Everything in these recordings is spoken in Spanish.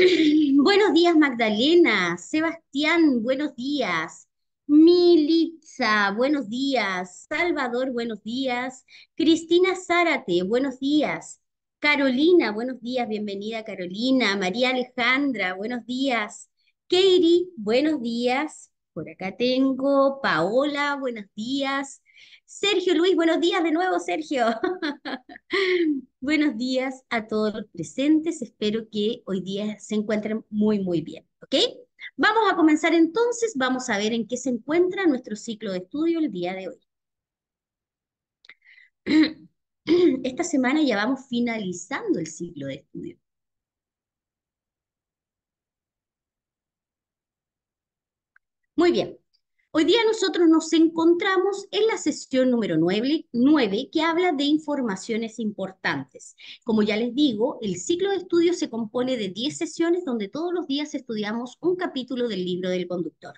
buenos días, Magdalena. Sebastián, buenos días. Militza, buenos días. Salvador, buenos días. Cristina Zárate, buenos días. Carolina, buenos días. Bienvenida, Carolina. María Alejandra, buenos días. Katie, buenos días. Por acá tengo Paola, buenos días. Sergio Luis, buenos días de nuevo, Sergio. buenos días a todos los presentes. Espero que hoy día se encuentren muy, muy bien. ¿Ok? Vamos a comenzar entonces. Vamos a ver en qué se encuentra nuestro ciclo de estudio el día de hoy. Esta semana ya vamos finalizando el ciclo de estudio. Muy bien, Hoy día nosotros nos encontramos en la sesión número 9, que habla de informaciones importantes. Como ya les digo, el ciclo de estudio se compone de 10 sesiones donde todos los días estudiamos un capítulo del libro del conductor.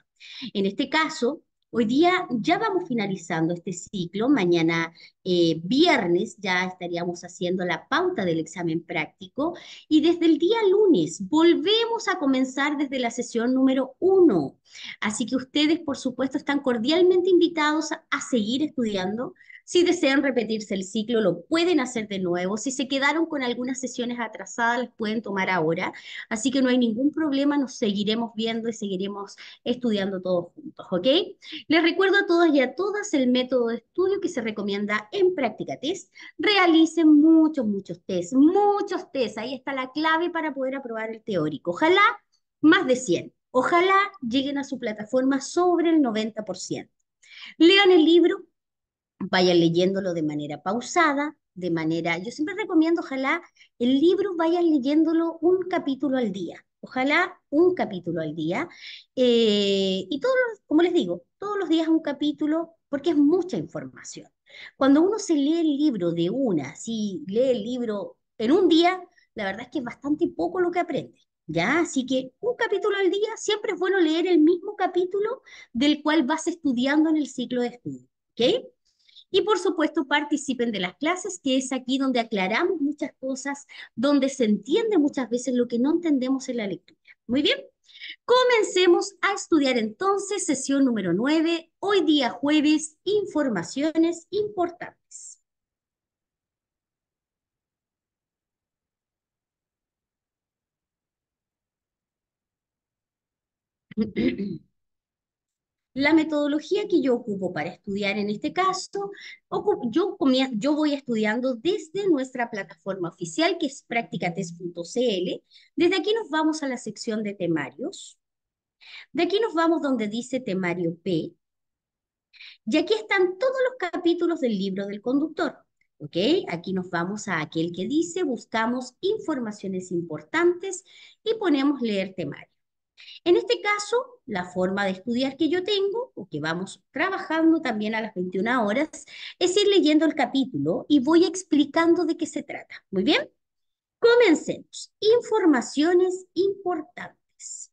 En este caso, hoy día ya vamos finalizando este ciclo, mañana eh, viernes ya estaríamos haciendo la pauta del examen práctico y desde el día lunes volvemos a comenzar desde la sesión número uno. Así que ustedes, por supuesto, están cordialmente invitados a, seguir estudiando. Si desean repetirse el ciclo, lo pueden hacer de nuevo. Si se quedaron con algunas sesiones atrasadas, las pueden tomar ahora. Así que no hay ningún problema, nos seguiremos viendo y seguiremos estudiando todos juntos, ¿ok? Les recuerdo a todas y a todas el método de estudio que se recomienda en práctica test, realicen muchos, muchos test, muchos test. Ahí está la clave para poder aprobar el teórico. Ojalá más de 100. Ojalá lleguen a su plataforma sobre el 90%. Lean el libro, vayan leyéndolo de manera pausada, de manera, yo siempre recomiendo, ojalá el libro vayan leyéndolo un capítulo al día, ojalá un capítulo al día. Eh, y todos, como les digo, todos los días un capítulo, porque es mucha información. Cuando uno se lee el libro de una, si lee el libro en un día, la verdad es que es bastante poco lo que aprende. ¿Ya? Así que un capítulo al día siempre es bueno leer el mismo capítulo del cual vas estudiando en el ciclo de estudio. ¿Ok? Y por supuesto, participen de las clases, que es aquí donde aclaramos muchas cosas, donde se entiende muchas veces lo que no entendemos en la lectura. Muy bien. Comencemos a estudiar entonces sesión número 9, hoy día jueves, informaciones importantes. La metodología que yo ocupo para estudiar en este caso, yo, yo voy estudiando desde nuestra plataforma oficial que es practicates.cl. Desde aquí nos vamos a la sección de temarios. De aquí nos vamos donde dice temario P. Y aquí están todos los capítulos del libro del conductor. ¿ok? Aquí nos vamos a aquel que dice buscamos informaciones importantes y ponemos leer temario. En este caso, la forma de estudiar que yo tengo, o que vamos trabajando también a las 21 horas, es ir leyendo el capítulo y voy explicando de qué se trata. Muy bien, comencemos. Informaciones importantes.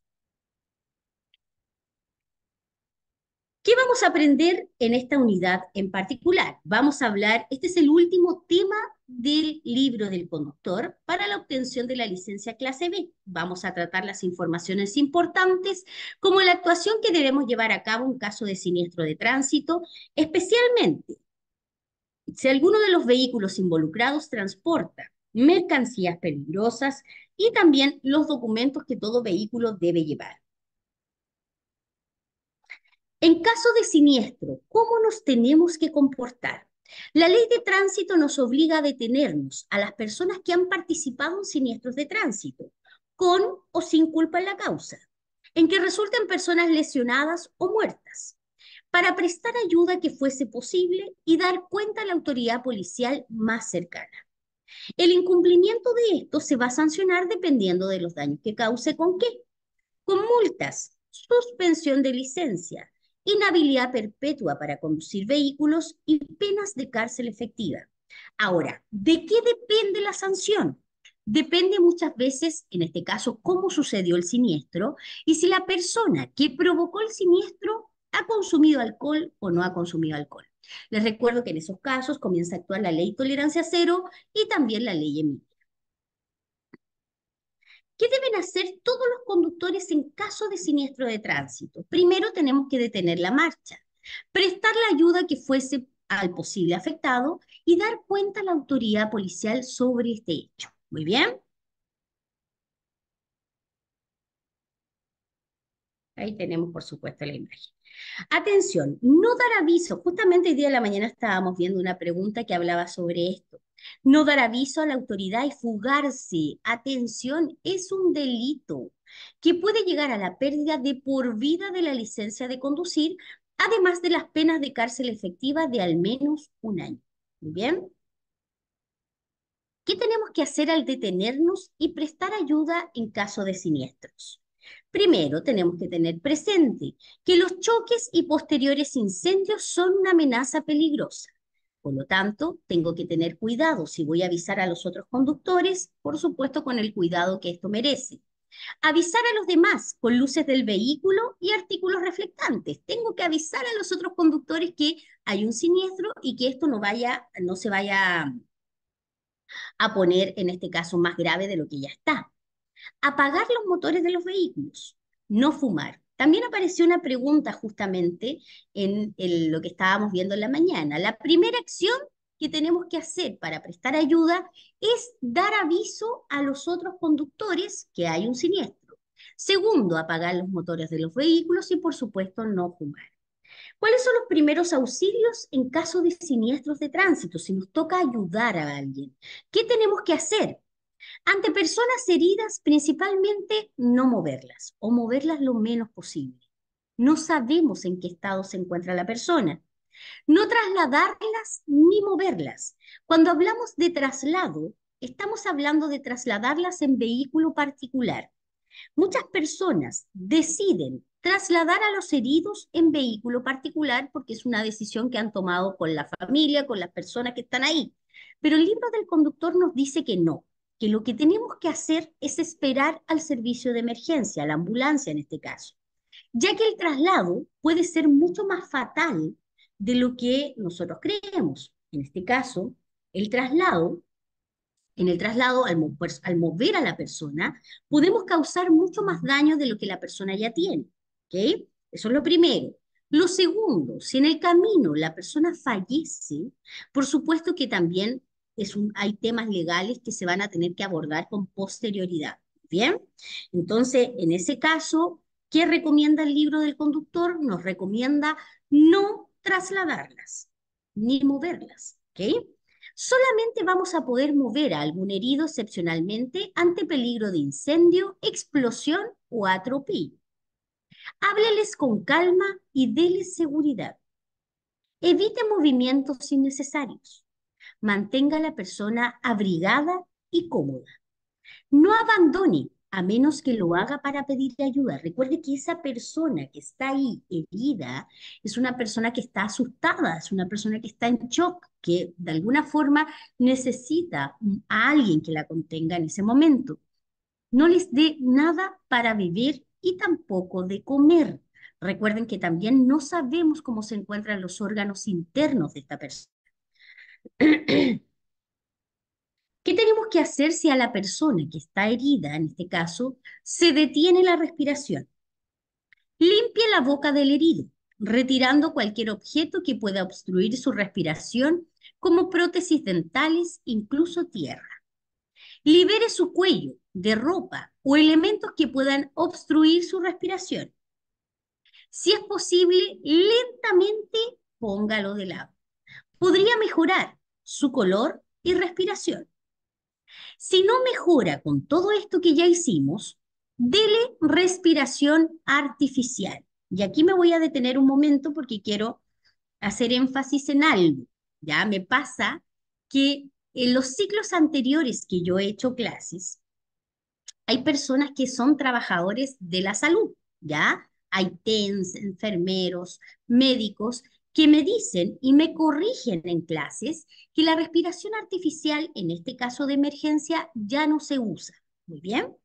¿Qué vamos a aprender en esta unidad en particular? Vamos a hablar, este es el último tema del libro del conductor para la obtención de la licencia clase B. Vamos a tratar las informaciones importantes como la actuación que debemos llevar a cabo en caso de siniestro de tránsito, especialmente si alguno de los vehículos involucrados transporta mercancías peligrosas y también los documentos que todo vehículo debe llevar. En caso de siniestro, ¿cómo nos tenemos que comportar? La ley de tránsito nos obliga a detenernos a las personas que han participado en siniestros de tránsito, con o sin culpa en la causa, en que resulten personas lesionadas o muertas, para prestar ayuda que fuese posible y dar cuenta a la autoridad policial más cercana. El incumplimiento de esto se va a sancionar dependiendo de los daños que cause con qué, con multas, suspensión de licencia, inhabilidad perpetua para conducir vehículos y penas de cárcel efectiva. Ahora, ¿de qué depende la sanción? Depende muchas veces, en este caso, cómo sucedió el siniestro y si la persona que provocó el siniestro ha consumido alcohol o no ha consumido alcohol. Les recuerdo que en esos casos comienza a actuar la ley tolerancia cero y también la ley EMI. ¿Qué deben hacer todos los conductores en caso de siniestro de tránsito? Primero tenemos que detener la marcha, prestar la ayuda que fuese al posible afectado y dar cuenta a la autoridad policial sobre este hecho. Muy bien. Ahí tenemos, por supuesto, la imagen. Atención, no dar aviso. Justamente el día de la mañana estábamos viendo una pregunta que hablaba sobre esto. No dar aviso a la autoridad y fugarse, atención, es un delito que puede llegar a la pérdida de por vida de la licencia de conducir, además de las penas de cárcel efectiva de al menos un año. Muy bien. ¿Qué tenemos que hacer al detenernos y prestar ayuda en caso de siniestros? Primero, tenemos que tener presente que los choques y posteriores incendios son una amenaza peligrosa. Por lo tanto, tengo que tener cuidado si voy a avisar a los otros conductores, por supuesto con el cuidado que esto merece. Avisar a los demás con luces del vehículo y artículos reflectantes. Tengo que avisar a los otros conductores que hay un siniestro y que esto no, vaya, no se vaya a poner en este caso más grave de lo que ya está. Apagar los motores de los vehículos. No fumar. También apareció una pregunta justamente en lo que estábamos viendo en la mañana. La primera acción que tenemos que hacer para prestar ayuda es dar aviso a los otros conductores que hay un siniestro. Segundo, apagar los motores de los vehículos y por supuesto no fumar. ¿Cuáles son los primeros auxilios en caso de siniestros de tránsito? Si nos toca ayudar a alguien, ¿qué tenemos que hacer? Ante personas heridas, principalmente no moverlas o moverlas lo menos posible. No sabemos en qué estado se encuentra la persona. No trasladarlas ni moverlas. Cuando hablamos de traslado, estamos hablando de trasladarlas en vehículo particular. Muchas personas deciden trasladar a los heridos en vehículo particular porque es una decisión que han tomado con la familia, con las personas que están ahí. Pero el libro del conductor nos dice que no, que lo que tenemos que hacer es esperar al servicio de emergencia, a la ambulancia en este caso, ya que el traslado puede ser mucho más fatal de lo que nosotros creemos. En este caso, el traslado, en el traslado al, al mover a la persona, podemos causar mucho más daño de lo que la persona ya tiene. ¿okay? Eso es lo primero. Lo segundo, si en el camino la persona fallece, por supuesto que también hay temas legales que se van a tener que abordar con posterioridad. Bien, entonces, en ese caso, ¿qué recomienda el libro del conductor? Nos recomienda no trasladarlas ni moverlas. Solamente vamos a poder mover a algún herido excepcionalmente ante peligro de incendio, explosión o atropello. Hábleles con calma y déles seguridad. Evite movimientos innecesarios mantenga a la persona abrigada y cómoda. No abandone a menos que lo haga para pedirle ayuda. Recuerde que esa persona que está ahí herida es una persona que está asustada, es una persona que está en shock, que de alguna forma necesita a alguien que la contenga en ese momento. No les dé nada para vivir y tampoco de comer. Recuerden que también no sabemos cómo se encuentran los órganos internos de esta persona. ¿Qué tenemos que hacer si a la persona que está herida, en este caso, se detiene la respiración? Limpie la boca del herido, retirando cualquier objeto que pueda obstruir su respiración, como prótesis dentales, incluso tierra. Libere su cuello de ropa o elementos que puedan obstruir su respiración. Si es posible, lentamente póngalo de lado podría mejorar su color y respiración. Si no mejora con todo esto que ya hicimos, dele respiración artificial. Y aquí me voy a detener un momento porque quiero hacer énfasis en algo. Ya me pasa que en los ciclos anteriores que yo he hecho clases, hay personas que son trabajadores de la salud, ¿ya? Hay TENS, enfermeros, médicos, que me dicen y me corrigen en clases que la respiración artificial, en este caso de emergencia, ya no se usa. Muy bien.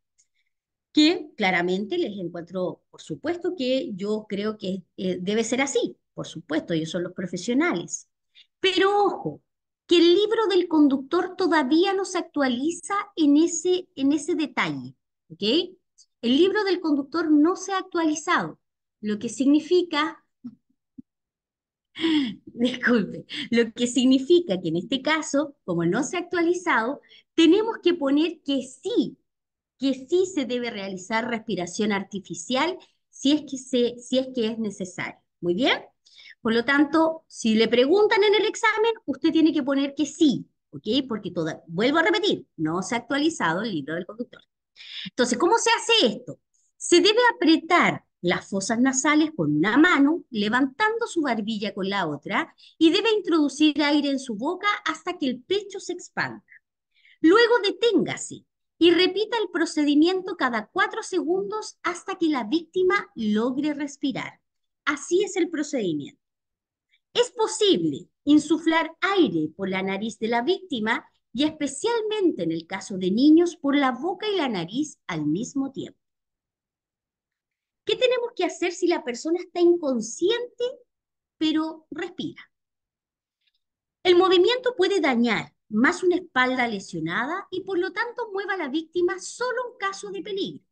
Que claramente les encuentro, por supuesto que yo creo que eh, debe ser así, por supuesto, ellos son los profesionales. Pero ojo, que el libro del conductor todavía no se actualiza en ese, en ese detalle. ¿ok? El libro del conductor no se ha actualizado, lo que significa Disculpe, lo que significa que en este caso, como no se ha actualizado, tenemos que poner que sí, que sí se debe realizar respiración artificial si es que, se, si es, que es necesario. Muy bien. Por lo tanto, si le preguntan en el examen, usted tiene que poner que sí, ¿ok? Porque vuelvo a repetir, no se ha actualizado el libro del conductor. Entonces, ¿cómo se hace esto? Se debe apretar las fosas nasales con una mano, levantando su barbilla con la otra, y debe introducir aire en su boca hasta que el pecho se expanda. Luego deténgase y repita el procedimiento cada cuatro segundos hasta que la víctima logre respirar. Así es el procedimiento. Es posible insuflar aire por la nariz de la víctima y especialmente en el caso de niños por la boca y la nariz al mismo tiempo. ¿Qué tenemos que hacer si la persona está inconsciente pero respira? El movimiento puede dañar más una espalda lesionada y por lo tanto mueva a la víctima solo en caso de peligro.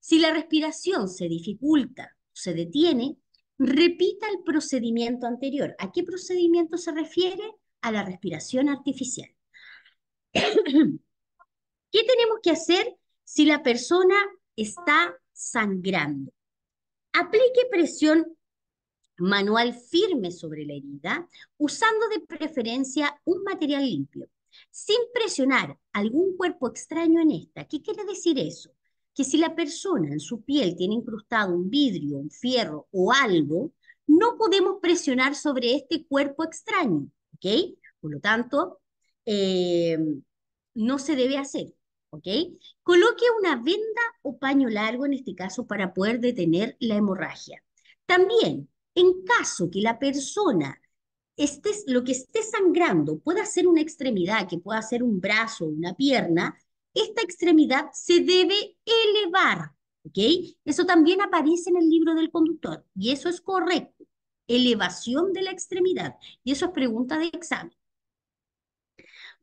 Si la respiración se dificulta se detiene, repita el procedimiento anterior. ¿A qué procedimiento se refiere? A la respiración artificial. ¿Qué tenemos que hacer si la persona está sangrando. Aplique presión manual firme sobre la herida, usando de preferencia un material limpio, sin presionar algún cuerpo extraño en esta. ¿Qué quiere decir eso? Que si la persona en su piel tiene incrustado un vidrio, un fierro o algo, no podemos presionar sobre este cuerpo extraño, ¿ok? Por lo tanto, eh, no se debe hacer. ¿ok? Coloque una venda o paño largo, en este caso, para poder detener la hemorragia. También, en caso que la persona esté, lo que esté sangrando pueda ser una extremidad, que pueda ser un brazo o una pierna, esta extremidad se debe elevar, ¿ok? Eso también aparece en el libro del conductor y eso es correcto. Elevación de la extremidad. Y eso es pregunta de examen.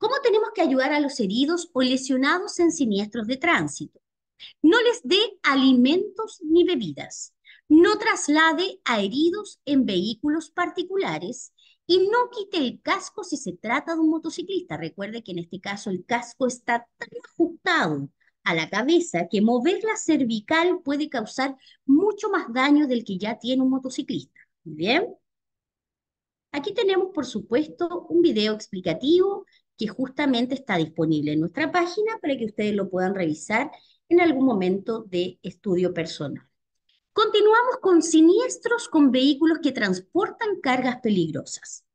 ¿Cómo tenemos que ayudar a los heridos o lesionados en siniestros de tránsito? No les dé alimentos ni bebidas, no traslade a heridos en vehículos particulares y no quite el casco si se trata de un motociclista. Recuerde que en este caso el casco está tan ajustado a la cabeza que mover la cervical puede causar mucho más daño del que ya tiene un motociclista. ¿Bien? Aquí tenemos, por supuesto, un video explicativo que justamente está disponible en nuestra página para que ustedes lo puedan revisar en algún momento de estudio personal. Continuamos con siniestros con vehículos que transportan cargas peligrosas.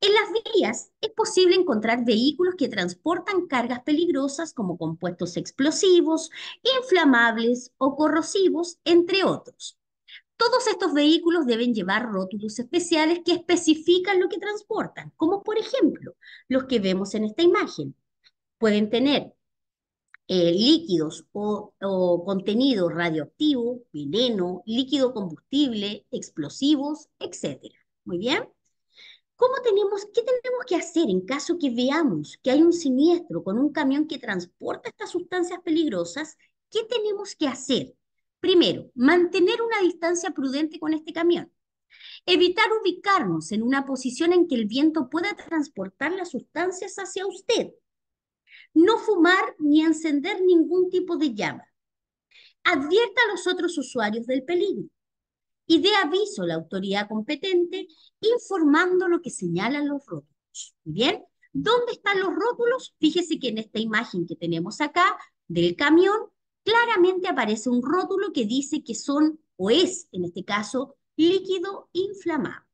En las vías es posible encontrar vehículos que transportan cargas peligrosas como compuestos explosivos, inflamables o corrosivos, entre otros. Todos estos vehículos deben llevar rótulos especiales que especifican lo que transportan, como por ejemplo los que vemos en esta imagen. Pueden tener eh, líquidos o, contenido radioactivo, veneno, líquido combustible, explosivos, etc. Muy bien. ¿Cómo tenemos, ¿Qué tenemos que hacer en caso que veamos que hay un siniestro con un camión que transporta estas sustancias peligrosas? ¿Qué tenemos que hacer? Primero, mantener una distancia prudente con este camión. Evitar ubicarnos en una posición en que el viento pueda transportar las sustancias hacia usted. No fumar ni encender ningún tipo de llama. Advierta a los otros usuarios del peligro y dé aviso a la autoridad competente informando lo que señalan los rótulos. Bien, ¿dónde están los rótulos? Fíjese que en esta imagen que tenemos acá del camión claramente aparece un rótulo que dice que son, o es en este caso, líquido inflamable.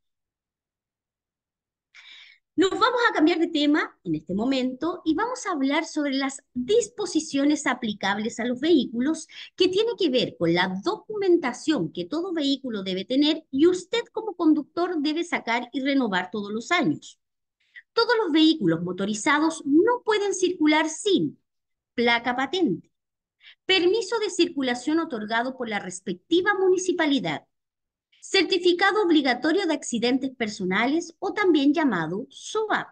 Nos vamos a cambiar de tema en este momento y vamos a hablar sobre las disposiciones aplicables a los vehículos que tiene que ver con la documentación que todo vehículo debe tener y usted como conductor debe sacar y renovar todos los años. Todos los vehículos motorizados no pueden circular sin placa patente, permiso de circulación otorgado por la respectiva municipalidad, certificado obligatorio de accidentes personales o también llamado SOAP,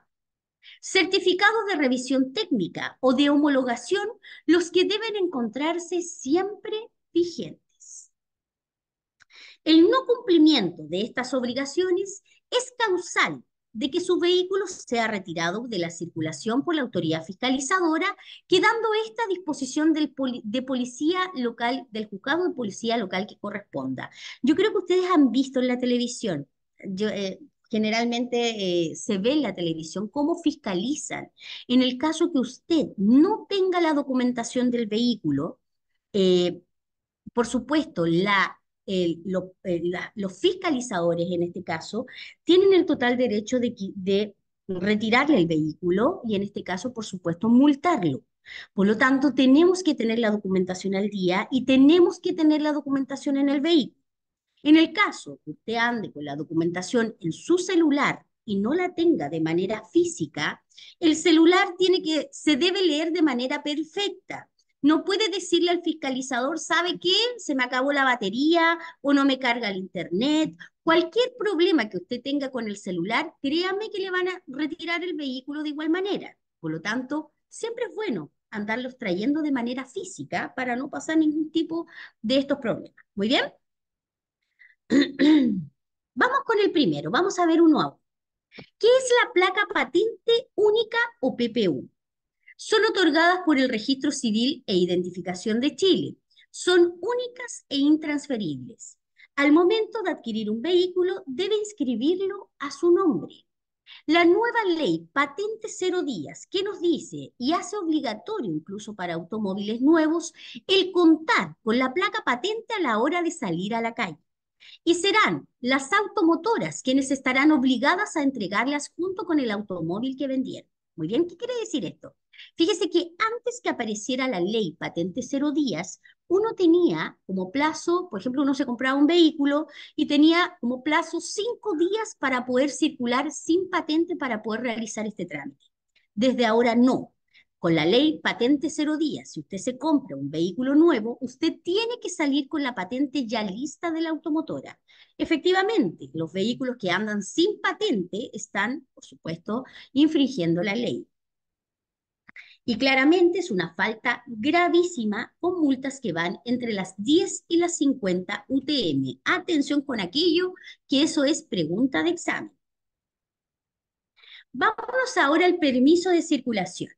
certificado de revisión técnica o de homologación, los que deben encontrarse siempre vigentes. El no cumplimiento de estas obligaciones es causal de que su vehículo sea retirado de la circulación por la autoridad fiscalizadora, quedando esta disposición del de policía local, del juzgado de policía local que corresponda. Yo creo que ustedes han visto en la televisión, eh, generalmente eh, se ve en la televisión, cómo fiscalizan. En el caso que usted no tenga la documentación del vehículo, eh, por supuesto, la eh, los fiscalizadores en este caso tienen el total derecho de, de retirarle el vehículo y en este caso, por supuesto, multarlo. Por lo tanto, tenemos que tener la documentación al día y tenemos que tener la documentación en el vehículo. En el caso que usted ande con la documentación en su celular y no la tenga de manera física, el celular tiene que, se debe leer de manera perfecta. No puede decirle al fiscalizador, ¿sabe qué? Se me acabó la batería o no me carga el internet. Cualquier problema que usted tenga con el celular, créame que le van a retirar el vehículo de igual manera. Por lo tanto, siempre es bueno andarlos trayendo de manera física para no pasar ningún tipo de estos problemas. Muy bien. Vamos con el primero, vamos a ver uno a uno. ¿Qué es la placa patente única o PPU? son otorgadas por el Registro Civil e Identificación de Chile. Son únicas e intransferibles. Al momento de adquirir un vehículo, debe inscribirlo a su nombre. La nueva ley Patente Cero Días, que nos dice y hace obligatorio incluso para automóviles nuevos el contar con la placa patente a la hora de salir a la calle. Y serán las automotoras quienes estarán obligadas a entregarlas junto con el automóvil que vendieron. Muy bien, ¿qué quiere decir esto? Fíjese que antes que apareciera la ley patente cero días, uno tenía como plazo, por ejemplo, uno se compraba un vehículo y tenía como plazo cinco días para poder circular sin patente para poder realizar este trámite. Desde ahora no. Con la ley patente cero días, si usted se compra un vehículo nuevo, usted tiene que salir con la patente ya lista de la automotora. Efectivamente, los vehículos que andan sin patente están, por supuesto, infringiendo la ley. Y claramente es una falta gravísima con multas que van entre las 10 y las 50 UTM. Atención con aquello, que eso es pregunta de examen. Vámonos ahora al permiso de circulación.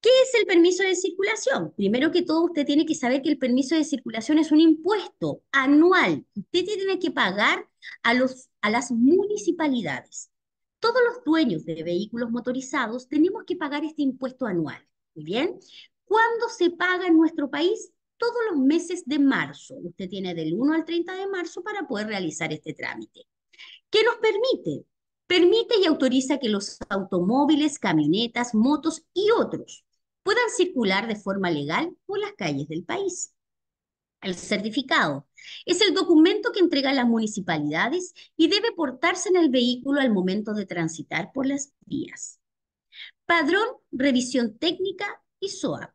¿Qué es el permiso de circulación? Primero que todo, usted tiene que saber que el permiso de circulación es un impuesto anual. Usted tiene que pagar a, los, a las municipalidades todos los dueños de vehículos motorizados tenemos que pagar este impuesto anual. bien. ¿Cuándo se paga en nuestro país? Todos los meses de marzo. Usted tiene del 1 al 30 de marzo para poder realizar este trámite. ¿Qué nos permite? Permite y autoriza que los automóviles, camionetas, motos y otros puedan circular de forma legal por las calles del país. El certificado es el documento que entrega las municipalidades y debe portarse en el vehículo al momento de transitar por las vías. Padrón, revisión técnica y SOAP.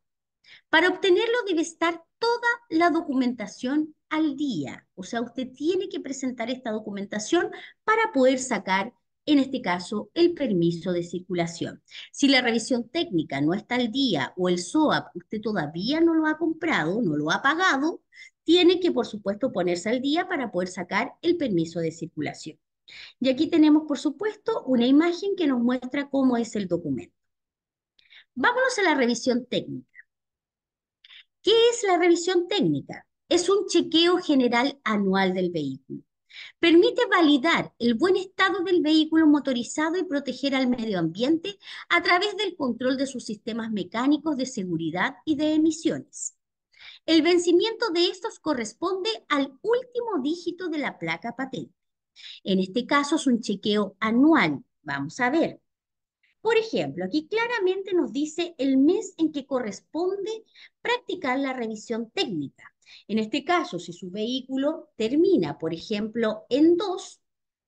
Para obtenerlo debe estar toda la documentación al día. O sea, usted tiene que presentar esta documentación para poder sacar en este caso, el permiso de circulación. Si la revisión técnica no está al día o el SOAP usted todavía no lo ha comprado, no lo ha pagado, tiene que, por supuesto, ponerse al día para poder sacar el permiso de circulación. Y aquí tenemos, por supuesto, una imagen que nos muestra cómo es el documento. Vámonos a la revisión técnica. ¿Qué es la revisión técnica? Es un chequeo general anual del vehículo. Permite validar el buen estado del vehículo motorizado y proteger al medio ambiente a través del control de sus sistemas mecánicos de seguridad y de emisiones. El vencimiento de estos corresponde al último dígito de la placa patente. En este caso es un chequeo anual. Vamos a ver. Por ejemplo, aquí claramente nos dice el mes en que corresponde practicar la revisión técnica. En este caso, si su vehículo termina, por ejemplo, en 2,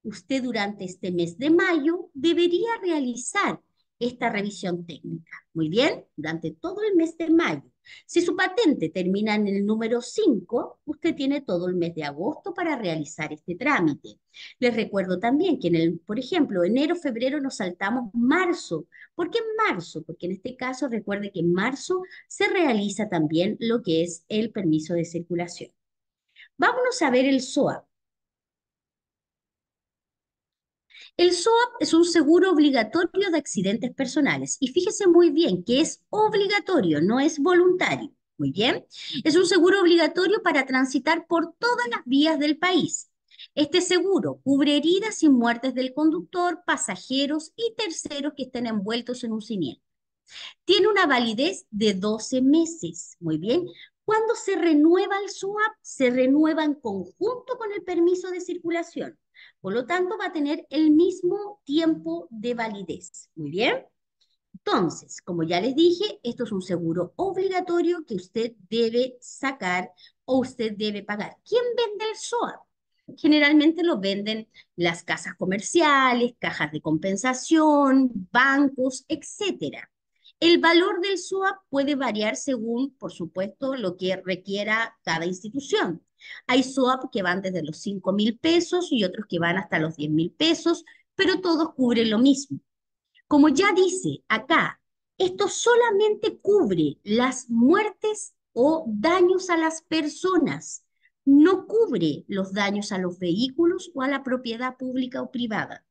usted durante este mes de mayo debería realizar esta revisión técnica. Muy bien, durante todo el mes de mayo. Si su patente termina en el número 5, usted tiene todo el mes de agosto para realizar este trámite. Les recuerdo también que, en el, por ejemplo, enero, febrero nos saltamos marzo. ¿Por qué marzo? Porque en este caso recuerde que en marzo se realiza también lo que es el permiso de circulación. Vámonos a ver el SOAP. El SOAP es un seguro obligatorio de accidentes personales y fíjese muy bien que es obligatorio, no es voluntario. Muy bien, es un seguro obligatorio para transitar por todas las vías del país. Este seguro cubre heridas y muertes del conductor, pasajeros y terceros que estén envueltos en un siniestro. Tiene una validez de 12 meses. Muy bien. Cuando se renueva el SOAP, se renueva en conjunto con el permiso de circulación. Por lo tanto, va a tener el mismo tiempo de validez. Muy bien. Entonces, como ya les dije, esto es un seguro obligatorio que usted debe sacar o usted debe pagar. ¿Quién vende el SOAP? Generalmente lo venden las casas comerciales, cajas de compensación, bancos, etcétera. El valor del SOAP puede variar según, por supuesto, lo que requiera cada institución. Hay SOAP que van desde los 5 mil pesos y otros que van hasta los 10 mil pesos, pero todos cubren lo mismo. Como ya dice acá, esto solamente cubre las muertes o daños a las personas, no cubre los daños a los vehículos o a la propiedad pública o privada.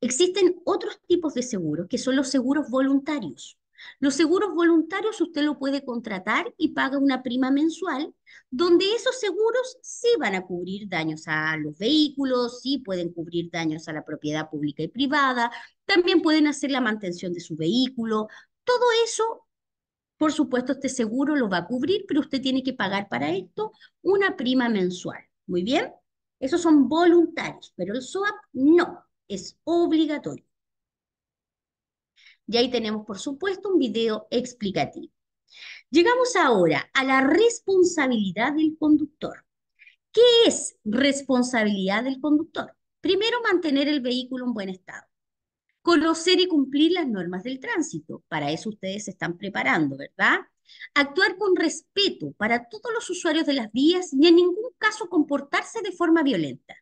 Existen otros tipos de seguros, que son los seguros voluntarios. Los seguros voluntarios usted lo puede contratar y paga una prima mensual, donde esos seguros sí van a cubrir daños a los vehículos, sí pueden cubrir daños a la propiedad pública y privada, también pueden hacer la mantención de su vehículo. Todo eso, por supuesto, este seguro lo va a cubrir, pero usted tiene que pagar para esto una prima mensual. Muy bien, esos son voluntarios, pero el SOAP no, es obligatorio. Y ahí tenemos, por supuesto, un video explicativo. Llegamos ahora a la responsabilidad del conductor. ¿Qué es responsabilidad del conductor? Primero, mantener el vehículo en buen estado. Conocer y cumplir las normas del tránsito. Para eso ustedes se están preparando, ¿verdad? Actuar con respeto para todos los usuarios de las vías y en ningún caso comportarse de forma violenta.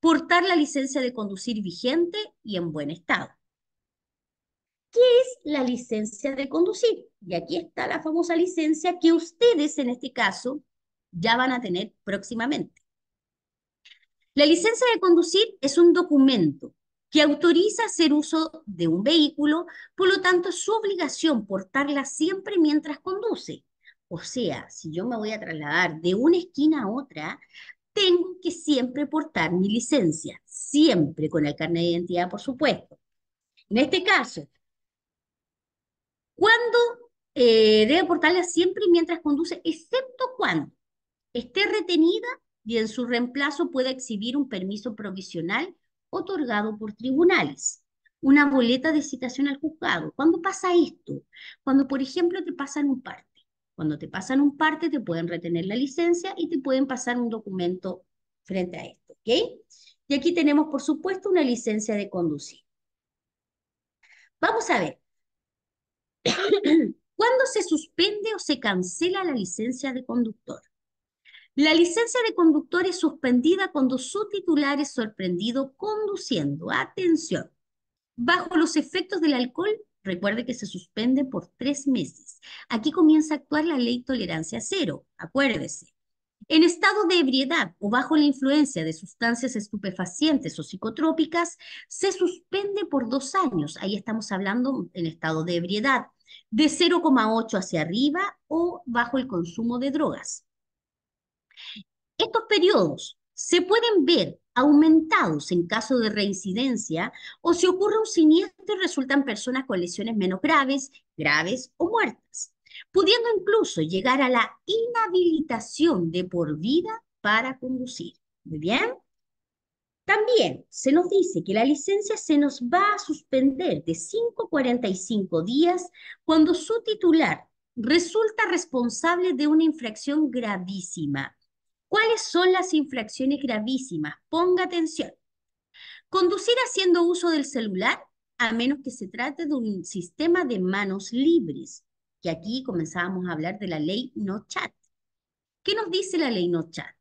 Portar la licencia de conducir vigente y en buen estado. ¿Qué es la licencia de conducir? Y aquí está la famosa licencia que ustedes en este caso ya van a tener próximamente. La licencia de conducir es un documento que autoriza hacer uso de un vehículo, por lo tanto es su obligación portarla siempre mientras conduce. O sea, si yo me voy a trasladar de una esquina a otra, tengo que siempre portar mi licencia, siempre con el carnet de identidad, por supuesto. En este caso, cuándo eh, debe portarla siempre y mientras conduce, excepto cuando esté retenida y en su reemplazo pueda exhibir un permiso provisional otorgado por tribunales una boleta de citación al juzgado. ¿Cuándo pasa esto? Cuando, por ejemplo, te pasan un parte. Cuando te pasan un parte, te pueden retener la licencia y te pueden pasar un documento frente a esto. ¿Ok? Y aquí tenemos, por supuesto, una licencia de conducir. Vamos a ver, ¿Cuándo se suspende o se cancela la licencia de conductor? La licencia de conductor es suspendida cuando su titular es sorprendido conduciendo, atención, bajo los efectos del alcohol. Recuerde que se suspende por tres meses. Aquí comienza a actuar la ley tolerancia cero, acuérdese. En estado de ebriedad o bajo la influencia de sustancias estupefacientes o psicotrópicas, se suspende por dos años. Ahí estamos hablando en estado de ebriedad de 0,8 hacia arriba o bajo el consumo de drogas. Estos periodos se pueden ver aumentados en caso de reincidencia o si ocurre un siniestro resultan personas con lesiones menos graves, graves o muertas, pudiendo incluso llegar a la inhabilitación de por vida para conducir. Muy bien. También se nos dice que la licencia se nos va a suspender de 5 a 45 días cuando su titular resulta responsable de una infracción gravísima. ¿Cuáles son las infracciones gravísimas? Ponga atención. Conducir haciendo uso del celular, a menos que se trate de un sistema de manos libres, que aquí comenzábamos a hablar de la ley no chat. ¿Qué nos dice la ley no chat?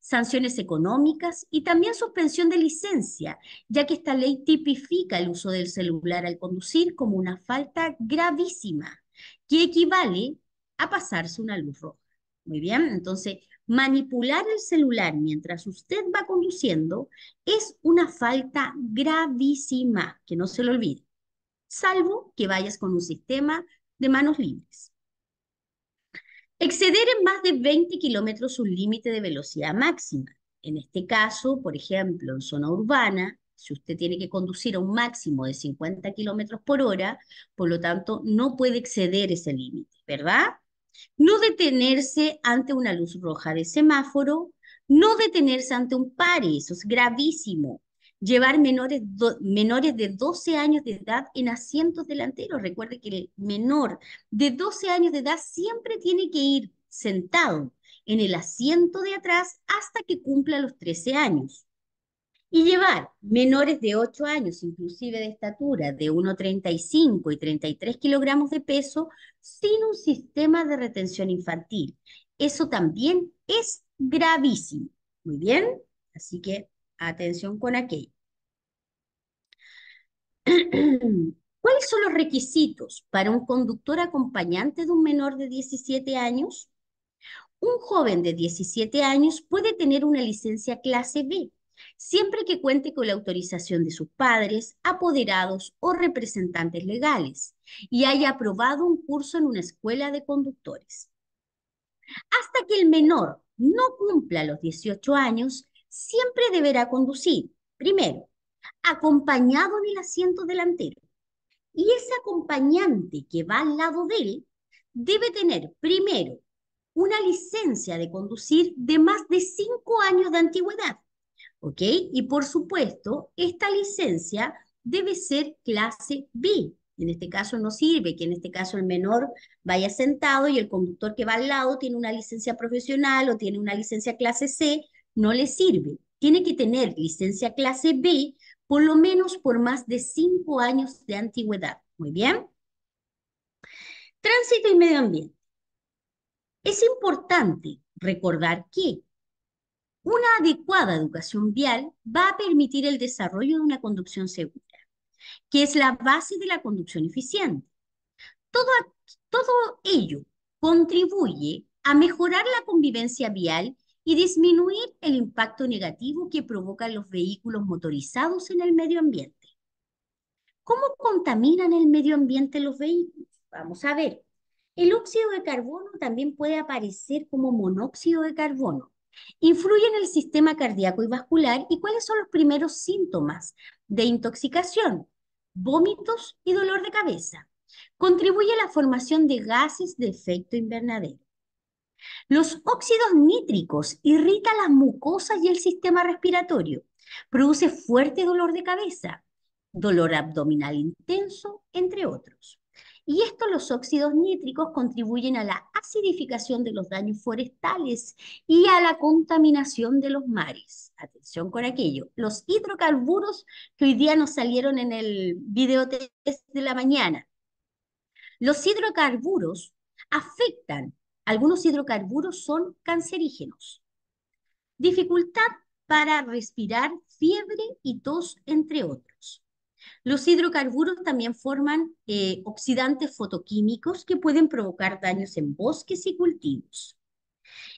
sanciones económicas y también suspensión de licencia, ya que esta ley tipifica el uso del celular al conducir como una falta gravísima, que equivale a pasarse una luz roja. Muy bien, entonces manipular el celular mientras usted va conduciendo es una falta gravísima, que no se lo olvide, salvo que vayas con un sistema de manos libres. Exceder en más de 20 kilómetros un límite de velocidad máxima. En este caso, por ejemplo, en zona urbana, si usted tiene que conducir a un máximo de 50 kilómetros por hora, por lo tanto, no puede exceder ese límite, ¿verdad? No detenerse ante una luz roja de semáforo, no detenerse ante un par, eso es gravísimo llevar menores, menores de 12 años de edad en asientos delanteros. Recuerde que el menor de 12 años de edad siempre tiene que ir sentado en el asiento de atrás hasta que cumpla los 13 años. Y llevar menores de 8 años, inclusive de estatura, de 1,35 y 33 kilogramos de peso, sin un sistema de retención infantil. Eso también es gravísimo. Muy bien, así que Atención con aquello. ¿Cuáles son los requisitos para un conductor acompañante de un menor de 17 años? Un joven de 17 años puede tener una licencia clase B, siempre que cuente con la autorización de sus padres, apoderados o representantes legales y haya aprobado un curso en una escuela de conductores. Hasta que el menor no cumpla los 18 años, siempre deberá conducir, primero, acompañado en el asiento delantero. Y ese acompañante que va al lado de él debe tener, primero, una licencia de conducir de más de cinco años de antigüedad. ¿Ok? Y por supuesto, esta licencia debe ser clase B. En este caso no sirve que en este caso el menor vaya sentado y el conductor que va al lado tiene una licencia profesional o tiene una licencia clase C, no le sirve. Tiene que tener licencia clase B por lo menos por más de cinco años de antigüedad. Muy bien. Tránsito y medio ambiente. Es importante recordar que una adecuada educación vial va a permitir el desarrollo de una conducción segura, que es la base de la conducción eficiente. Todo, todo ello contribuye a mejorar la convivencia vial y disminuir el impacto negativo que provocan los vehículos motorizados en el medio ambiente. ¿Cómo contaminan el medio ambiente los vehículos? Vamos a ver. El óxido de carbono también puede aparecer como monóxido de carbono. Influye en el sistema cardíaco y vascular y cuáles son los primeros síntomas de intoxicación, vómitos y dolor de cabeza. Contribuye a la formación de gases de efecto invernadero. Los óxidos nítricos irritan las mucosas y el sistema respiratorio. Produce fuerte dolor de cabeza, dolor abdominal intenso, entre otros. Y estos los óxidos nítricos contribuyen a la acidificación de los daños forestales y a la contaminación de los mares. Atención con aquello. Los hidrocarburos que hoy día nos salieron en el video de la mañana. Los hidrocarburos afectan algunos hidrocarburos son cancerígenos. Dificultad para respirar, fiebre y tos, entre otros. Los hidrocarburos también forman eh, oxidantes fotoquímicos que pueden provocar daños en bosques y cultivos.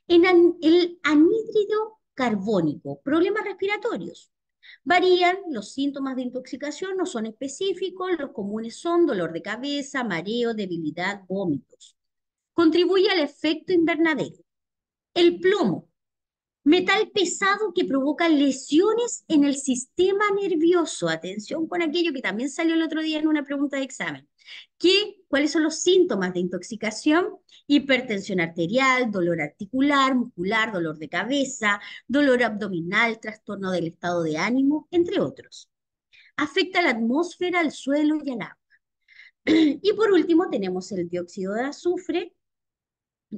En el anhídrido carbónico, problemas respiratorios. Varían, los síntomas de intoxicación no son específicos, los comunes son dolor de cabeza, mareo, debilidad, vómitos contribuye al efecto invernadero. El plomo, metal pesado que provoca lesiones en el sistema nervioso. Atención con aquello que también salió el otro día en una pregunta de examen. ¿Qué, ¿Cuáles son los síntomas de intoxicación? Hipertensión arterial, dolor articular, muscular, dolor de cabeza, dolor abdominal, trastorno del estado de ánimo, entre otros. Afecta a la atmósfera, al suelo y al agua. y por último tenemos el dióxido de azufre,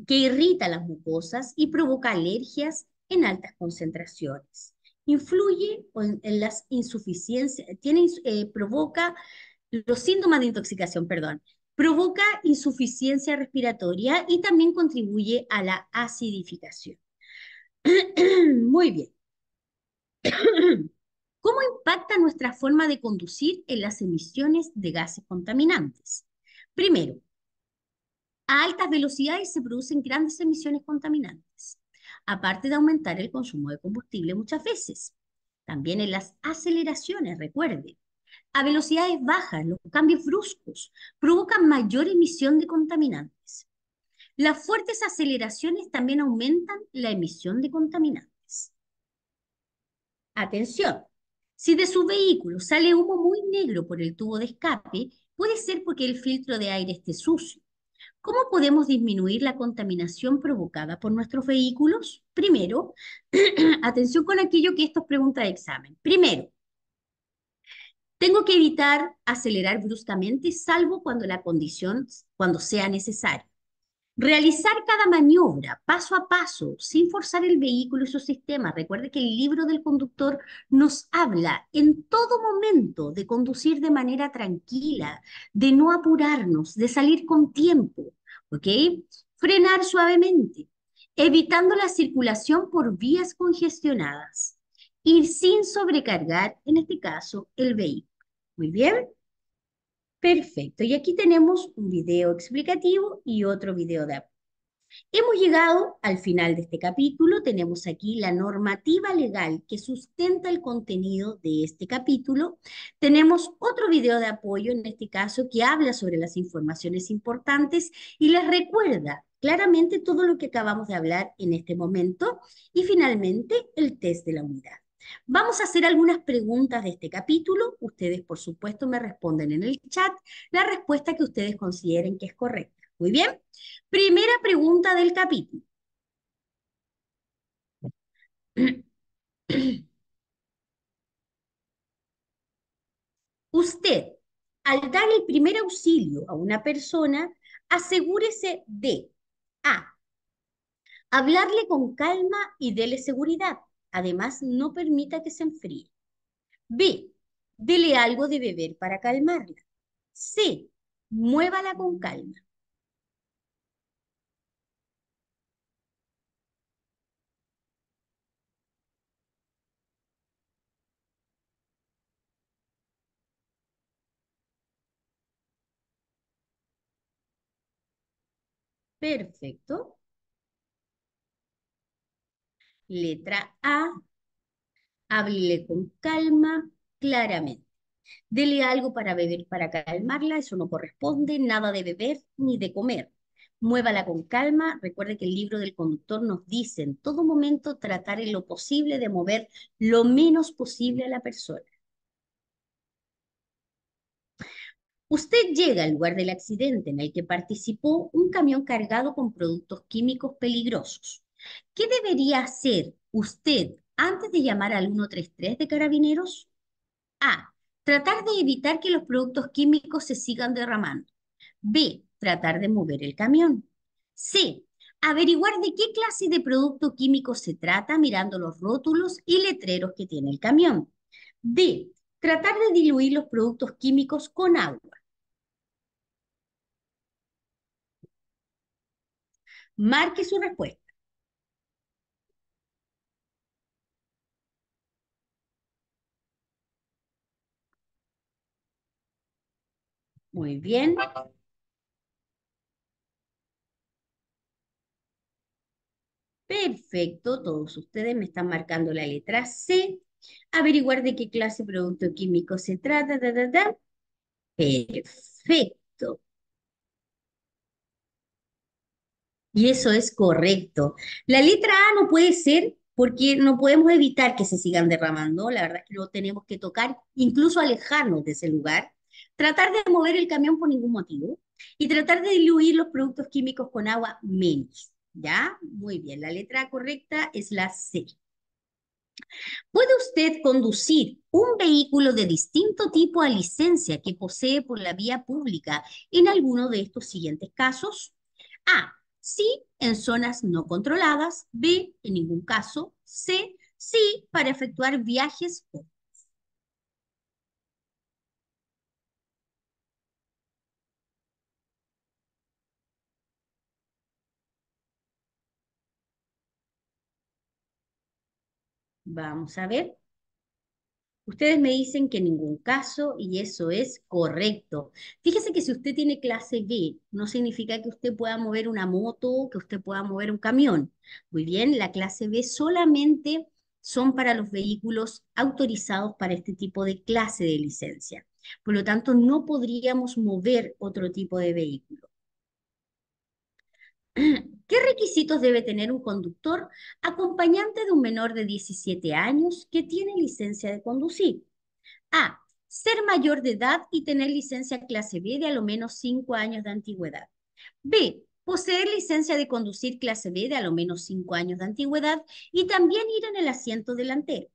que irrita las mucosas y provoca alergias en altas concentraciones. Influye en las insuficiencias, eh, provoca los síntomas de intoxicación, perdón, provoca insuficiencia respiratoria y también contribuye a la acidificación. Muy bien. ¿Cómo impacta nuestra forma de conducir en las emisiones de gases contaminantes? Primero, a altas velocidades se producen grandes emisiones contaminantes, aparte de aumentar el consumo de combustible muchas veces. También en las aceleraciones, recuerde, a velocidades bajas, los cambios bruscos provocan mayor emisión de contaminantes. Las fuertes aceleraciones también aumentan la emisión de contaminantes. Atención, si de su vehículo sale humo muy negro por el tubo de escape, puede ser porque el filtro de aire esté sucio ¿Cómo podemos disminuir la contaminación provocada por nuestros vehículos? Primero, atención con aquello que esto es pregunta de examen. Primero, tengo que evitar acelerar bruscamente, salvo cuando la condición, cuando sea necesario. Realizar cada maniobra paso a paso, sin forzar el vehículo y su sistema. Recuerde que el libro del conductor nos habla en todo momento de conducir de manera tranquila, de no apurarnos, de salir con tiempo, ¿ok? Frenar suavemente, evitando la circulación por vías congestionadas y sin sobrecargar, en este caso, el vehículo. Muy bien. Perfecto, y aquí tenemos un video explicativo y otro video de apoyo. Hemos llegado al final de este capítulo, tenemos aquí la normativa legal que sustenta el contenido de este capítulo, tenemos otro video de apoyo, en este caso, que habla sobre las informaciones importantes y les recuerda claramente todo lo que acabamos de hablar en este momento, y finalmente el test de la unidad. Vamos a hacer algunas preguntas de este capítulo. Ustedes, por supuesto, me responden en el chat la respuesta que ustedes consideren que es correcta. Muy bien. Primera pregunta del capítulo. Usted, al dar el primer auxilio a una persona, asegúrese de A. Hablarle con calma y dele seguridad. Además, no permita que se enfríe. B. Dele algo de beber para calmarla. C. Muévala con calma. Perfecto. Letra A. Háblele con calma, claramente. Dele algo para beber para calmarla, eso no corresponde, nada de beber ni de comer. Muévala con calma, recuerde que el libro del conductor nos dice en todo momento tratar en lo posible de mover lo menos posible a la persona. Usted llega al lugar del accidente en el que participó un camión cargado con productos químicos peligrosos. ¿Qué debería hacer usted antes de llamar al 133 de carabineros? A. Tratar de evitar que los productos químicos se sigan derramando. B. Tratar de mover el camión. C. Averiguar de qué clase de producto químico se trata mirando los rótulos y letreros que tiene el camión. D. Tratar de diluir los productos químicos con agua. Marque su respuesta. Muy bien. Perfecto, todos ustedes me están marcando la letra C. Averiguar de qué clase de producto químico se trata. Perfecto. Y eso es correcto. La letra A no puede ser porque no podemos evitar que se sigan derramando. La verdad es que lo tenemos que tocar, incluso alejarnos de ese lugar tratar de mover el camión por ningún motivo y tratar de diluir los productos químicos con agua menos. ¿Ya? Muy bien, la letra correcta es la C. ¿Puede usted conducir un vehículo de distinto tipo a licencia que posee por la vía pública en alguno de estos siguientes casos? A. Sí, en zonas no controladas. B. En ningún caso. C. Sí, para efectuar viajes o Vamos a ver. Ustedes me dicen que en ningún caso y eso es correcto. Fíjese que si usted tiene clase B, no significa que usted pueda mover una moto, que usted pueda mover un camión. Muy bien, la clase B solamente son para los vehículos autorizados para este tipo de clase de licencia. Por lo tanto, no podríamos mover otro tipo de vehículo. ¿Qué requisitos debe tener un conductor acompañante de un menor de 17 años que tiene licencia de conducir? A. Ser mayor de edad y tener licencia clase B de al menos 5 años de antigüedad. B. Poseer licencia de conducir clase B de al menos 5 años de antigüedad y también ir en el asiento delantero.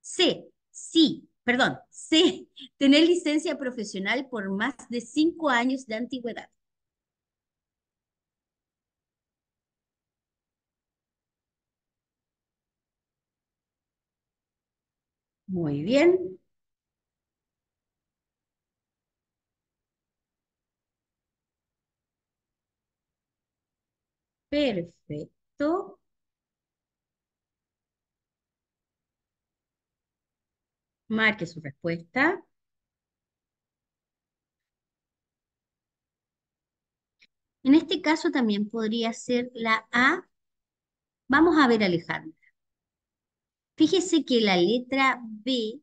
C. Sí, perdón, C. Tener licencia profesional por más de 5 años de antigüedad. Muy bien. Perfecto. Marque su respuesta. En este caso también podría ser la A. Vamos a ver, Alejandro. Fíjese que la letra B,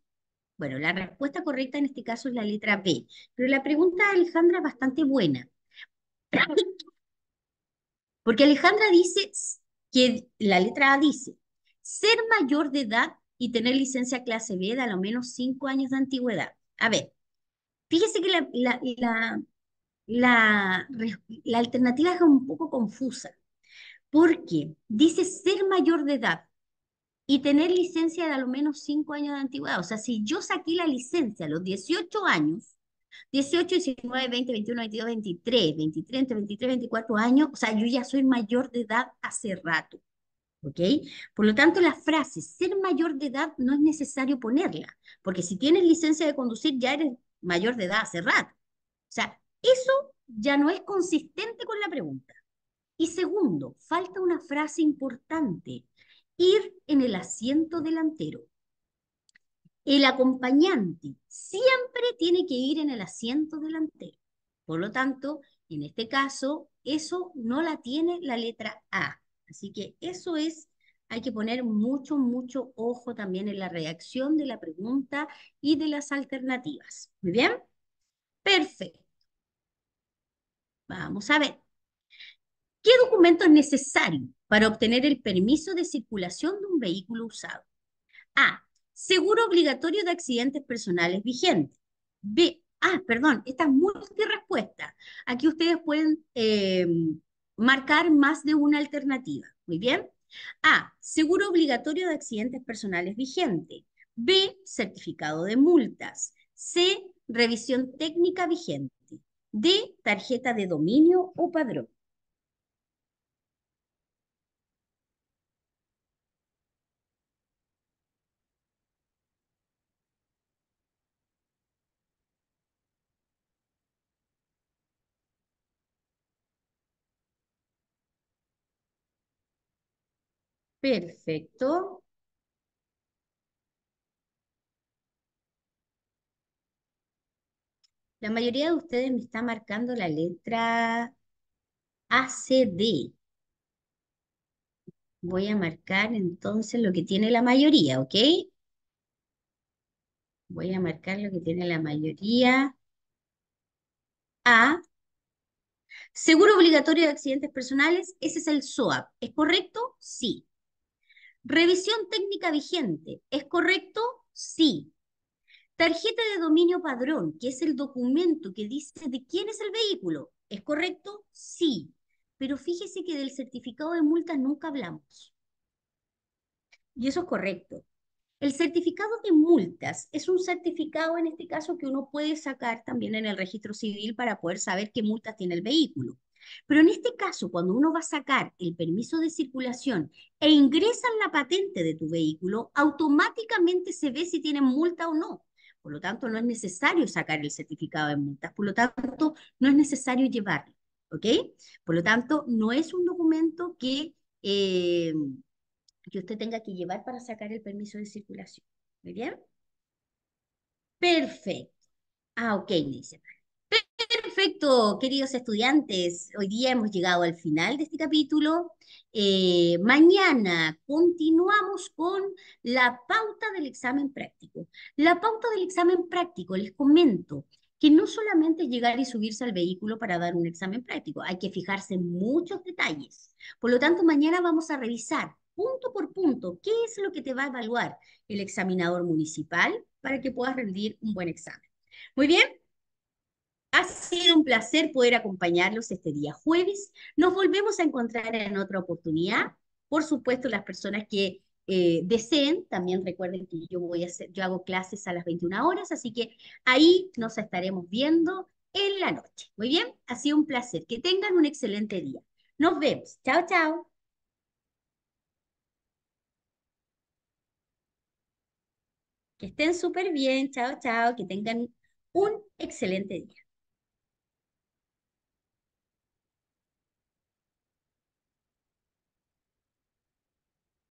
bueno, la respuesta correcta en este caso es la letra B, pero la pregunta de Alejandra es bastante buena. Porque Alejandra dice que la letra A dice, ser mayor de edad y tener licencia clase B de lo menos 5 años de antigüedad. A ver, fíjese que la la, la, alternativa es un poco confusa, porque dice ser mayor de edad, y tener licencia de al menos 5 años de antigüedad. O sea, si yo saqué la licencia a los 18 años, 18, 19, 20, 21, 22, 23, 23, 23, 24 años, o sea, yo ya soy mayor de edad hace rato. ¿Ok? Por lo tanto, la frase ser mayor de edad no es necesario ponerla, porque si tienes licencia de conducir ya eres mayor de edad hace rato. O sea, eso ya no es consistente con la pregunta. Y segundo, falta una frase importante ir en el asiento delantero. El acompañante siempre tiene que ir en el asiento delantero. Por lo tanto, en este caso, eso no la tiene la letra A. Así que eso es, hay que poner mucho, mucho ojo también en la reacción de la pregunta y de las alternativas. Muy bien. Perfecto. Vamos a ver. ¿Qué documento es necesario para obtener el permiso de circulación de un vehículo usado. A. Seguro obligatorio de accidentes personales vigente. B. Ah, perdón, estas respuesta. Aquí ustedes pueden eh, marcar más de una alternativa. Muy bien. A. Seguro obligatorio de accidentes personales vigente. B. Certificado de multas. C. Revisión técnica vigente. D. Tarjeta de dominio o padrón. Perfecto. La mayoría de ustedes me está marcando la letra ACD. Voy a marcar entonces lo que tiene la mayoría, ¿ok? Voy a marcar lo que tiene la mayoría. A. Seguro obligatorio de accidentes personales, ese es el SOAP. ¿Es correcto? Sí. Revisión técnica vigente. ¿Es correcto? Sí. Tarjeta de dominio padrón, que es el documento que dice de quién es el vehículo. ¿Es correcto? Sí. Pero fíjese que del certificado de multas nunca hablamos. Y eso es correcto. El certificado de multas es un certificado, en este caso, que uno puede sacar también en el registro civil para poder saber qué multas tiene el vehículo. Pero en este caso, cuando uno va a sacar el permiso de circulación e ingresan la patente de tu vehículo, automáticamente se ve si tienen multa o no. Por lo tanto, no es necesario sacar el certificado de multas, por lo tanto, no es necesario llevarlo. ¿Ok? Por lo tanto, no es un documento que, eh, que usted tenga que llevar para sacar el permiso de circulación. ¿Muy bien? Perfecto. Ah, ok, dice. Perfecto, queridos estudiantes, hoy día hemos llegado al final de este capítulo. Eh, mañana continuamos con la pauta del examen práctico. La pauta del examen práctico, les comento, que no solamente llegar y subirse al vehículo para dar un examen práctico, hay que fijarse en muchos detalles. Por lo tanto, mañana vamos a revisar punto por punto qué es lo que te va a evaluar el examinador municipal para que puedas rendir un buen examen. Muy bien, ha sido un placer poder acompañarlos este día jueves. Nos volvemos a encontrar en otra oportunidad. Por supuesto, las personas que eh, deseen, también recuerden que yo, voy a hacer, yo hago clases a las 21 horas, así que ahí nos estaremos viendo en la noche. Muy bien, ha sido un placer. Que tengan un excelente día. Nos vemos. Chao, chao. Que estén súper bien. Chao, chao. Que tengan un excelente día.